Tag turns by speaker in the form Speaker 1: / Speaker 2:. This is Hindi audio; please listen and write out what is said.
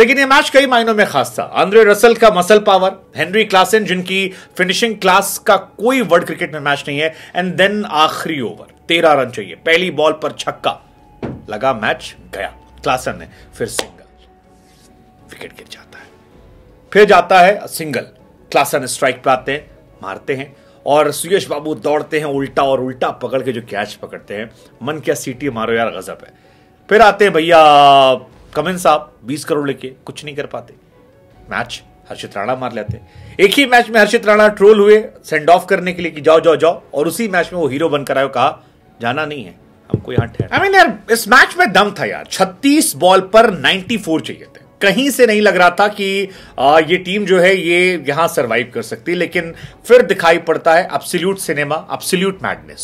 Speaker 1: लेकिन यह मैच कई मायनों में खास था आंद्रे रसल का मसल पावर हेनरी क्लासन जिनकी फिनिशिंग क्लास का कोई वर्ल्ड क्रिकेट में मैच नहीं है एंड देन आखिरी ओवर तेरह रन चाहिए पहली बॉल पर छक्का लगा मैच गया क्लासन ने फिर सिंगल विकेट गिर जाता है फिर जाता है सिंगल क्लासन स्ट्राइक पर आते हैं मारते हैं और सुयेश बाबू दौड़ते हैं उल्टा और उल्टा पकड़ के जो कैच पकड़ते हैं मन क्या सीटी मारो यार गजब है फिर आते हैं भैया कमिन साहब बीस करोड़ लेके कुछ नहीं कर पाते मैच हर्षित राणा मार लेते एक ही मैच में हर्षित राणा ट्रोल हुए सेंड ऑफ करने के लिए कि जाओ जाओ जाओ और उसी मैच में वो हीरो बनकर आयो कहा जाना नहीं है हमको यहां ठहर आई मीन यार इस मैच में दम था यार छत्तीस बॉल पर नाइनटी फोर चाहिए थे कहीं से नहीं लग रहा था कि आ, ये टीम जो है ये यहां सरवाइव कर सकती लेकिन फिर दिखाई पड़ता है अब्सोल्यूट सिनेमा अब्सोल्यूट मैडनेस